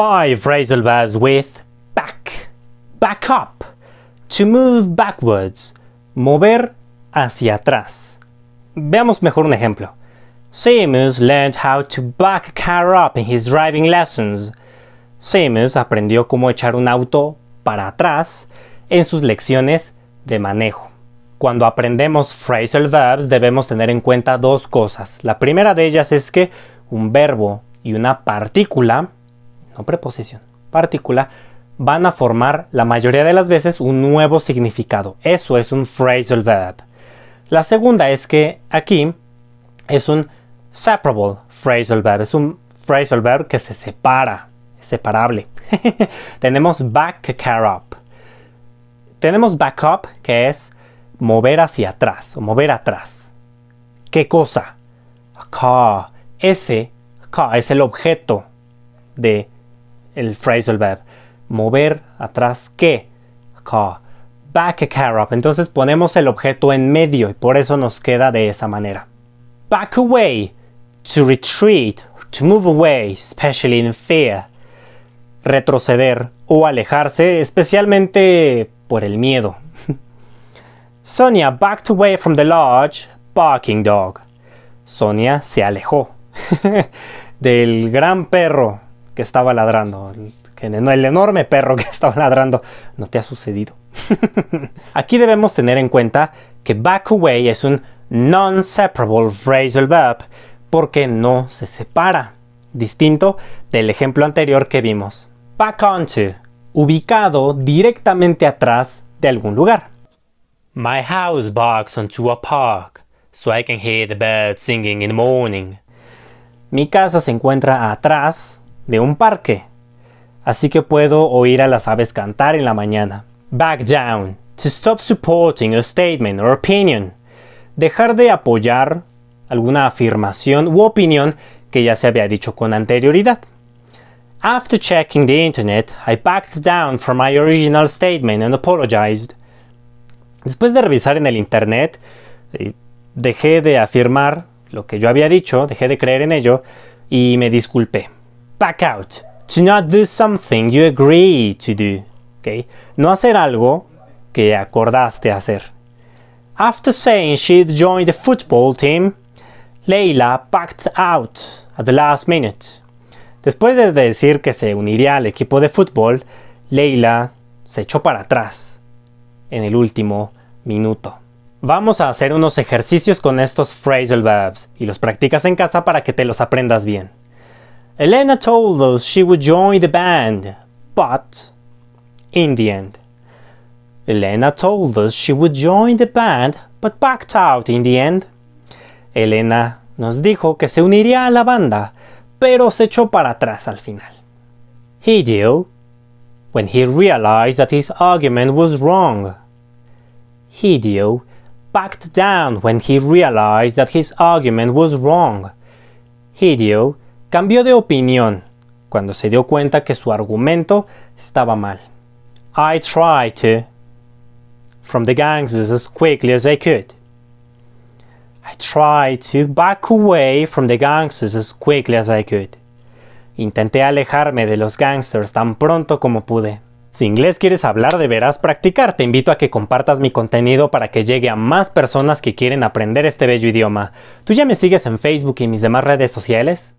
five phrasal verbs with back, back up, to move backwards, mover hacia atrás. Veamos mejor un ejemplo. Seamus learned how to back a car up in his driving lessons. Seamus aprendió cómo echar un auto para atrás en sus lecciones de manejo. Cuando aprendemos phrasal verbs debemos tener en cuenta dos cosas. La primera de ellas es que un verbo y una partícula no preposición, partícula, van a formar la mayoría de las veces un nuevo significado. Eso es un phrasal verb. La segunda es que aquí es un separable phrasal verb, es un phrasal verb que se separa, es separable. Tenemos back car up. Tenemos back up que es mover hacia atrás o mover atrás. ¿Qué cosa? A Ese car es el objeto de el phrasal verb. Mover atrás que. Back a car up. Entonces ponemos el objeto en medio y por eso nos queda de esa manera. Back away. To retreat. To move away. Especially in fear. Retroceder o alejarse, especialmente por el miedo. Sonia backed away from the large barking dog. Sonia se alejó del gran perro que estaba ladrando, el, enorme perro que estaba ladrando, no te ha sucedido. Aquí debemos tener en cuenta que back away es un non-separable phrasal verb porque no se separa, distinto del ejemplo anterior que vimos. Back onto, ubicado directamente atrás de algún lugar. My house backs onto a park, so I can hear the birds singing in the morning. Mi casa se encuentra atrás de un parque. Así que puedo oír a las aves cantar en la mañana. Back down. To stop supporting a statement or opinion. Dejar de apoyar alguna afirmación u opinión que ya se había dicho con anterioridad. After checking the internet, I backed down from my original statement and apologized. Después de revisar en el internet, eh, dejé de afirmar lo que yo había dicho, dejé de creer en ello y me disculpé back out. To not do something you agree to do. Okay? No hacer algo que acordaste hacer. After saying she'd join the football team, Leila backed out at the last minute. Después de decir que se uniría al equipo de fútbol, Leila se echó para atrás en el último minuto. Vamos a hacer unos ejercicios con estos phrasal verbs y los practicas en casa para que te los aprendas bien. Elena told us she would join the band, but in the end. Elena told us she would join the band, but backed out in the end. Elena nos dijo que se uniría a la banda, pero se echó para atrás al final. Hideo, when he realized that his argument was wrong. Hideo backed down when he realized that his argument was wrong. Hideo Cambió de opinión cuando se dio cuenta que su argumento estaba mal. I tried to from the gangsters as quickly as I could. I tried to back away from the gangsters as quickly as I could. Intenté alejarme de los gangsters tan pronto como pude. Si inglés quieres hablar deberás practicar, te invito a que compartas mi contenido para que llegue a más personas que quieren aprender este bello idioma. ¿Tú ya me sigues en Facebook y mis demás redes sociales?